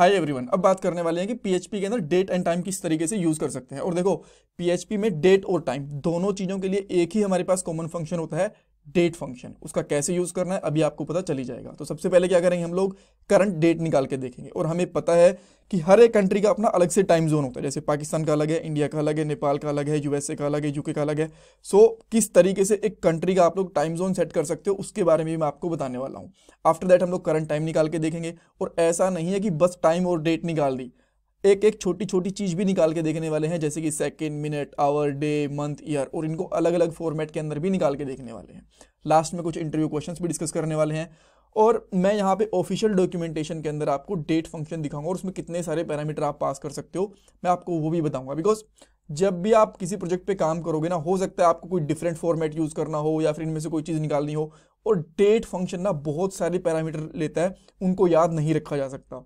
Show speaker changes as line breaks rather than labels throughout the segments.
Hi everyone अब बात करने वाले हैं कि पीएचपी के अंदर डेट एंड टाइम किस तरीके से यूज कर सकते हैं और देखो पीएचपी में डेट और टाइम दोनों चीजों के लिए एक ही हमारे पास कॉमन फंक्शन होता है डेट फंक्शन उसका कैसे यूज़ करना है अभी आपको पता चली जाएगा तो सबसे पहले क्या करेंगे हम लोग करंट डेट निकाल के देखेंगे और हमें पता है कि हर एक कंट्री का अपना अलग से टाइम जोन होता है जैसे पाकिस्तान का अलग है इंडिया का अलग है नेपाल का अलग है यूएसए का अलग है यूके का अलग है सो so, किस तरीके से एक कंट्री का आप लोग टाइम जोन सेट कर सकते हो उसके बारे में भी मैं आपको बताने वाला हूँ आफ्टर दैट हम लोग करंट टाइम निकाल के देखेंगे और ऐसा नहीं है कि बस टाइम और डेट निकाल दी एक एक छोटी छोटी चीज़ भी निकाल के देखने वाले हैं जैसे कि second minute hour day month year और इनको अलग अलग फॉर्मेट के अंदर भी निकाल के देखने वाले हैं लास्ट में कुछ इंटरव्यू क्वेश्चंस भी डिस्कस करने वाले हैं और मैं यहाँ पे ऑफिशियल डॉक्यूमेंटेशन के अंदर आपको डेट फंक्शन दिखाऊंगा और उसमें कितने सारे पैरामीटर आप पास कर सकते हो मैं आपको वो भी बताऊंगा बिकॉज जब भी आप किसी प्रोजेक्ट पे काम करोगे ना हो सकता है आपको कोई डिफरेंट फॉर्मेट यूज़ करना हो या फिर इनमें से कोई चीज़ निकालनी हो और डेट फंक्शन ना बहुत सारे पैरामीटर लेता है उनको याद नहीं रखा जा सकता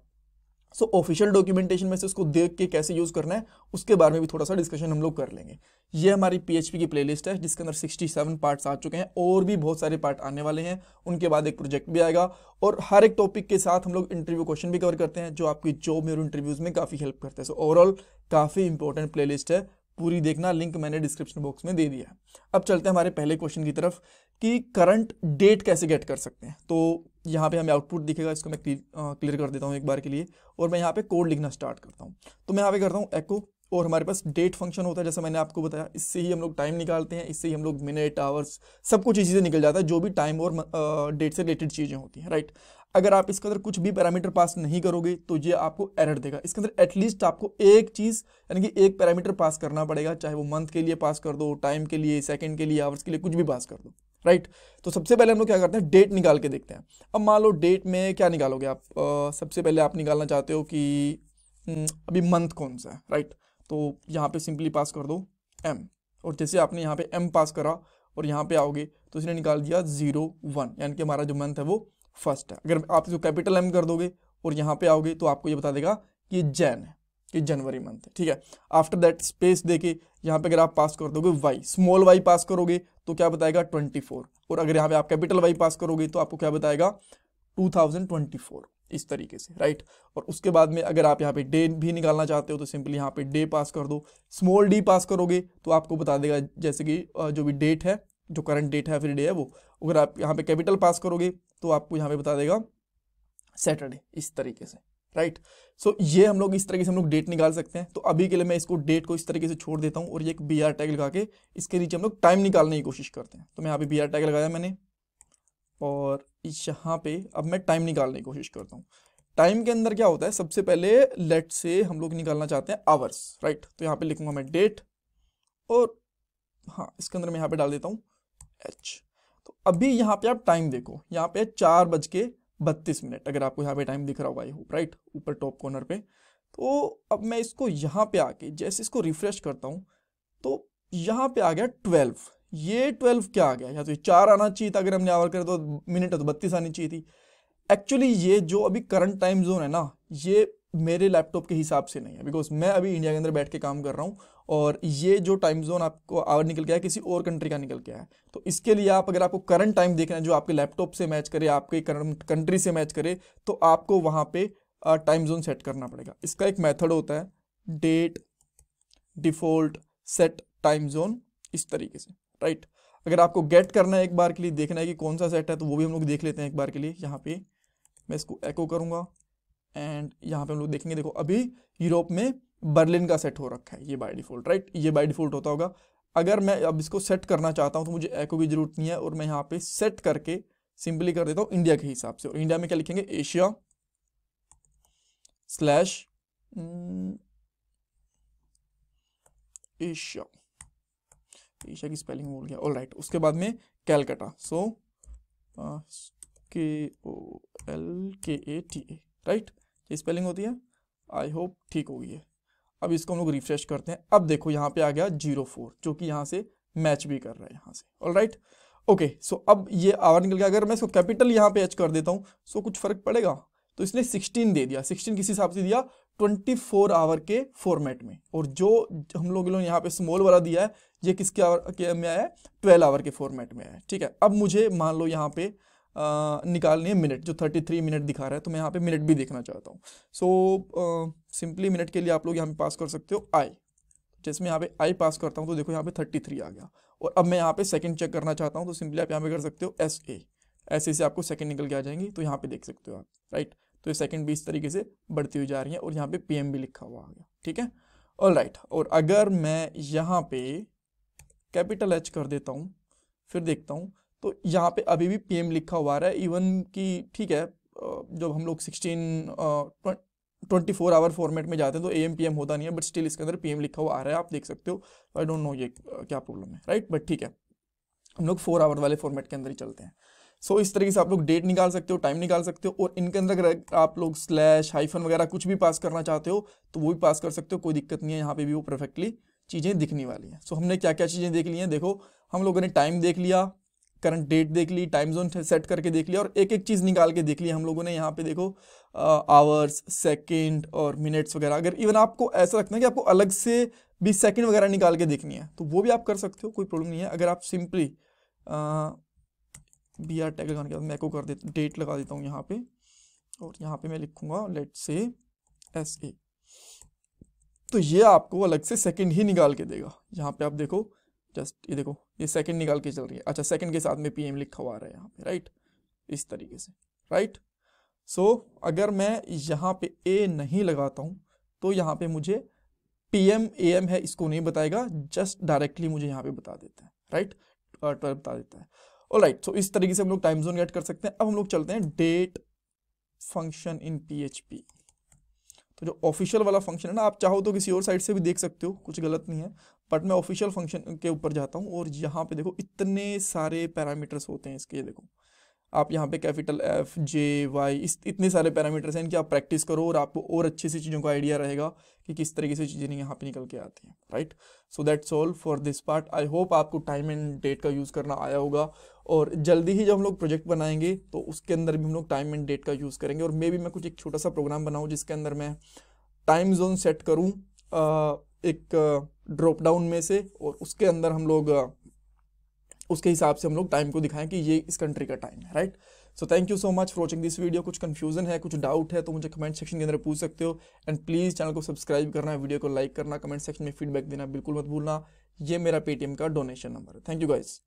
सो ऑफिशियल डॉक्यूमेंटेशन में से उसको देख के कैसे यूज़ करना है उसके बारे में भी थोड़ा सा डिस्कशन हम लोग कर लेंगे ये हमारी पीएचपी की प्लेलिस्ट है जिसके अंदर 67 पार्ट्स आ चुके हैं और भी बहुत सारे पार्ट आने वाले हैं उनके बाद एक प्रोजेक्ट भी आएगा और हर एक टॉपिक के साथ हम लोग इंटरव्यू क्वेश्चन भी कवर करते हैं जो आपकी जॉब में और इंटरव्यूज़ में काफ़ी हेल्प करते हैं सो ओवरऑल काफ़ी इंपॉर्टेंट प्ले है पूरी देखना लिंक मैंने डिस्क्रिप्शन बॉक्स में दे दिया है अब चलते हैं हमारे पहले क्वेश्चन की तरफ कि करंट डेट कैसे गेट कर सकते हैं तो यहाँ पे हमें आउटपुट दिखेगा इसको मैं क्लियर कर देता हूँ एक बार के लिए और मैं यहाँ पे कोड लिखना स्टार्ट करता हूँ तो मैं यहाँ पे करता हूँ एको और हमारे पास डेट फंक्शन होता है जैसे मैंने आपको बताया इससे ही हम लोग टाइम निकालते हैं इससे ही हम लोग मिनट आवर्स सब कुछ इसी से निकल जाता है जो भी टाइम और डेट से रिलेटेड चीज़ें होती हैं राइट अगर आप इसके अंदर कुछ भी पैरामीटर पास नहीं करोगे तो ये आपको एरर देगा इसके अंदर एटलीस्ट आपको एक चीज़ यानी कि एक पैरामीटर पास करना पड़ेगा चाहे वो मंथ के लिए पास कर दो टाइम के लिए सेकंड के लिए आवर्स के लिए कुछ भी पास कर दो राइट right? तो सबसे पहले हम लोग क्या करते हैं डेट निकाल के देखते हैं अब मान लो डेट में क्या निकालोगे आप आ, सबसे पहले आप निकालना चाहते हो कि हम्म, अभी मंथ कौन सा है राइट right? तो यहाँ पे सिंपली पास कर दो एम और जैसे आपने यहाँ पे एम पास करा और यहाँ पे आओगे तो इसने निकाल दिया ज़ीरो वन यानी कि हमारा जो मंथ है वो फर्स्ट है अगर आप इसको कैपिटल एम कर दोगे और यहाँ पे आओगे तो आपको ये बता देगा कि जैन है कि जनवरी मंथ ठीक है आफ्टर दैट स्पेस देके यहाँ पे अगर आप पास कर दोगे वाई स्मॉल वाई पास करोगे तो क्या बताएगा 24 और अगर यहाँ पे आप कैपिटल वाई पास करोगे तो आपको क्या बताएगा 2024 इस तरीके से राइट और उसके बाद में अगर आप यहाँ पे डे भी निकालना चाहते हो तो सिंपली यहाँ पे डे पास कर दो स्मॉल डी पास करोगे तो आपको बता देगा जैसे कि जो भी डेट है जो करंट डेट है फिर डे है वो अगर आप यहाँ पे कैपिटल पास करोगे तो आपको यहाँ पे बता देगा सैटरडे इस तरीके से राइट सो so, ये हम लोग इस तरीके से हम लोग डेट निकाल सकते हैं तो अभी के लिए मैं इसको डेट को इस तरीके से छोड़ देता हूँ और ये एक बी आर टैग लगा के इसके नीचे हम लोग टाइम निकालने की कोशिश करते हैं तो मैं यहाँ पे बी आर टैग लगाया मैंने और यहाँ पे अब मैं टाइम निकालने की कोशिश करता हूँ टाइम के अंदर क्या होता है सबसे पहले लेट से हम लोग निकालना चाहते हैं आवर्स राइट तो यहाँ पे लिखूंगा मैं डेट और हाँ इसके अंदर मैं यहाँ पे डाल देता हूँ एच तो अभी यहाँ पे आप टाइम देखो यहाँ पे चार बज के बत्तीस मिनट अगर आपको यहाँ पे टाइम दिख रहा होगा आई राइट ऊपर टॉप कॉर्नर पे तो अब मैं इसको यहाँ पे आके जैसे इसको रिफ्रेश करता हूँ तो यहाँ पे आ गया ट्वेल्व ये ट्वेल्व क्या आ गया या तो ये चार आना चाहिए था अगर हमने आवर करें तो मिनट तो बत्तीस आनी चाहिए थी एक्चुअली ये जो अभी करंट टाइम जोन है ना ये मेरे लैपटॉप के हिसाब से नहीं है बिकॉज मैं अभी इंडिया के अंदर बैठ के काम कर रहा हूँ और ये जो टाइम जोन आपको आवर निकल गया है किसी और कंट्री का निकल गया है तो इसके लिए आप अगर आपको करंट टाइम देखना है जो आपके लैपटॉप से मैच करे आपके कंट्री से मैच करे तो आपको वहाँ पे टाइम जोन सेट करना पड़ेगा इसका एक मेथड होता है date default set time zone इस तरीके से राइट अगर आपको गेट करना है एक बार के लिए देखना है कि कौन सा सेट है तो वो भी हम लोग देख लेते हैं एक बार के लिए यहाँ पे मैं इसको एको करूँगा एंड यहाँ पे हम लोग देखेंगे देखो अभी यूरोप में बर्लिन का सेट हो रखा है ये बाय डिफ़ॉल्ट राइट ये बाय डिफ़ॉल्ट होता होगा अगर मैं अब इसको सेट करना चाहता हूँ तो मुझे एको की जरूरत नहीं है और मैं यहाँ पे सेट करके सिंपली कर देता हूँ इंडिया के हिसाब से और इंडिया में क्या लिखेंगे एशिया स्लैश एशिया एशिया की स्पेलिंग बोल गया ऑल राइट उसके बाद में कैलकटा सो के O L K A T A right ये स्पेलिंग होती है आई होप ठीक होगी है अब इसको हम लोग रिफ्रेश करते हैं अब देखो यहाँ पे आ गया जीरो फोर जो कि यहाँ से मैच भी कर रहा है यहाँ से ऑल राइट ओके सो अब ये आवर निकल गया अगर मैं इसको कैपिटल यहाँ पे एच कर देता हूँ सो कुछ फर्क पड़ेगा तो इसने सिक्सटीन दे दिया सिक्सटीन किस हिसाब से दिया ट्वेंटी फोर आवर के फॉर्मेट में और जो हम लोग लो यहाँ पे स्मॉल वाला दिया है ये किसके आवर के में आया है ट्वेल्व आवर के फॉर्मेट में आया है ठीक है अब मुझे मान लो यहाँ पे निकालनी है मिनट जो 33 मिनट दिखा रहा है तो मैं यहाँ पे मिनट भी देखना चाहता हूँ सो सिंपली मिनट के लिए आप लोग यहाँ पे पास कर सकते हो आई जैसे मैं यहाँ पे आई पास करता हूँ तो देखो यहाँ पे 33 आ गया और अब मैं यहाँ पे सेकंड चेक करना चाहता हूँ तो सिंपली आप यहाँ पे कर सकते हो एस ए ऐसे से आपको सेकंड निकल के आ जाएंगी तो यहाँ पे देख सकते हो आप राइट तो ये सेकंड भी इस तरीके से बढ़ती हुई जा रही है और यहाँ पे एम भी लिखा हुआ आ गया ठीक है और राइट और अगर मैं यहाँ पे कैपिटल एच कर देता हूँ फिर देखता हूँ तो यहाँ पे अभी भी पीएम लिखा हुआ रहा है इवन कि ठीक है जब हम लोग sixteen twenty four hour format में जाते हैं तो ए एम पी एम होता नहीं है बट स्टिल इसके अंदर पी एम लिखा हुआ आ रहा है आप देख सकते हो आई डोंट नो ये क्या प्रॉब्लम है राइट बट ठीक है हम लोग फोर आवर वाले फॉर्मेट के अंदर ही चलते हैं सो so, इस तरीके से आप लोग डेट निकाल सकते हो टाइम निकाल सकते हो और इनके अंदर अगर आप लोग स्लैश हाइफन वगैरह कुछ भी पास करना चाहते हो तो वो भी पास कर सकते हो कोई दिक्कत नहीं है यहाँ पे भी वो परफेक्टली चीज़ें दिखने वाली हैं सो so, हमने क्या क्या चीज़ें देख ली हैं देखो हम लोगों ने टाइम देख लिया करंट डेट देख ली टाइम जोन सेट करके देख लिया और एक एक चीज़ निकाल के देख ली हम लोगों ने यहाँ पे देखो आवर्स सेकेंड और मिनट्स वगैरह अगर इवन आपको ऐसा रखना है कि आपको अलग से भी सेकेंड वगैरह निकाल के देखनी है तो वो भी आप कर सकते हो कोई प्रॉब्लम नहीं है अगर आप सिंपली बी आर टैग लगाने के बाद मैं को कर दे डेट लगा देता हूँ यहाँ पे और यहाँ पे मैं लिखूँगा लेट से एस ए तो ये आपको अलग से सेकेंड ही निकाल के देगा यहाँ पे आप देखो जस्ट ये देखो ये सेकंड निकाल के चल रही है अच्छा सेकंड के साथ में पीएम लिखा हुआ आ रहा है यहाँ पे राइट इस तरीके से राइट सो so, अगर मैं यहाँ पे ए नहीं लगाता हूँ तो यहाँ पे मुझे पी एम ए एम है इसको नहीं बताएगा जस्ट डायरेक्टली मुझे यहाँ पे बता देता है राइट ट्वेल्व बता देता है और राइट सो इस तरीके से हम लोग टाइम जोन गेट कर सकते हैं अब हम लोग चलते हैं date function in P H P जो ऑफिशियल वाला फंक्शन है ना आप चाहो तो किसी और साइड से भी देख सकते हो कुछ गलत नहीं है बट मैं ऑफिशियल फंक्शन के ऊपर जाता हूँ और यहाँ पे देखो इतने सारे पैरामीटर्स होते हैं इसके देखो आप यहाँ पे कैपिटल एफ जे वाई इस इतने सारे पैरामीटर्स हैं इनकी आप प्रैक्टिस करो और आपको और अच्छी सी चीज़ों का आइडिया रहेगा कि किस तरीके से चीज़ें यहाँ पे निकल के आती हैं right so that's all for this part I hope आपको टाइम एंड डेट का यूज़ करना आया होगा और जल्दी ही जब हम लोग प्रोजेक्ट बनाएंगे तो उसके अंदर भी हम लोग टाइम एंड डेट का यूज़ करेंगे और मे भी मैं कुछ एक छोटा सा प्रोग्राम बनाऊँ जिसके अंदर मैं टाइम जोन सेट करूँ एक ड्रॉप डाउन में से और उसके अंदर हम लोग उसके हिसाब से हम लोग टाइम को दिखाएं कि ये इस कंट्री का टाइम है right so thank you so much for watching this video कुछ कन्फ्यूजन है कुछ डाउट है तो मुझे कमेंट सेक्शन के अंदर पूछ सकते हो एंड प्लीज़ चैनल को सब्सक्राइब करना वीडियो को लाइक करना कमेंट सेक्शन में फीडबैक देना बिल्कुल मत भूलना ये मेरा पेटीएम का डोनेशन नंबर है थैंक यू गाइज़